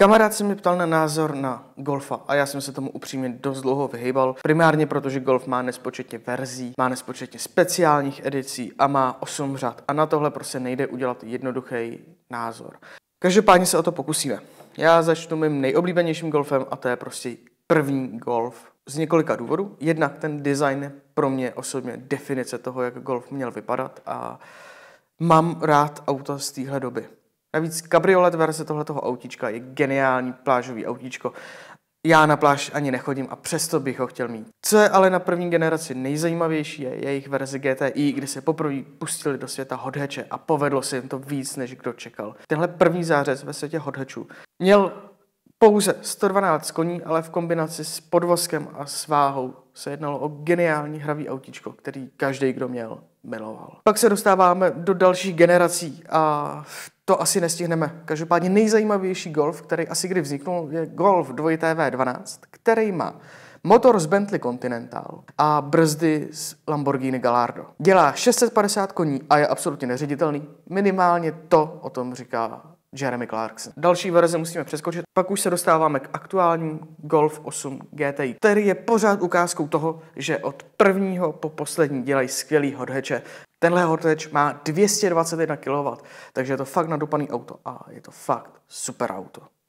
Kamarád se mě ptal na názor na golfa a já jsem se tomu upřímně dost dlouho vyhýbal, primárně protože golf má nespočetně verzí, má nespočetně speciálních edicí a má 8 řad a na tohle prostě nejde udělat jednoduchý názor. Každopádně se o to pokusíme. Já začnu mým nejoblíbenějším golfem a to je prostě první golf z několika důvodů. Jednak ten design je pro mě osobně definice toho, jak golf měl vypadat a mám rád auta z téhle doby. Navíc kabriolet verze tohletoho autíčka je geniální plážový autíčko. Já na pláž ani nechodím a přesto bych ho chtěl mít. Co je ale na první generaci nejzajímavější, je jejich verze GTI, kdy se poprvé pustili do světa hodheče a povedlo se jim to víc, než kdo čekal. Tenhle první zářez ve světě hodhečů měl pouze 112 koní, ale v kombinaci s podvozkem a s váhou se jednalo o geniální hravý autíčko, který každý, kdo měl, miloval. Pak se dostáváme do dalších generací a to asi nestihneme. Každopádně nejzajímavější Golf, který asi kdy vzniknul, je Golf 2 tv 12 který má motor z Bentley Continental a brzdy z Lamborghini Gallardo. Dělá 650 koní a je absolutně neředitelný. Minimálně to o tom říká Jeremy Clarkson. Další verze musíme přeskočit, pak už se dostáváme k aktuální Golf 8 GTI, který je pořád ukázkou toho, že od prvního po poslední dělají skvělý hodheče. Tenhle hodheč má 221 kW, takže je to fakt nadupaný auto a je to fakt super auto.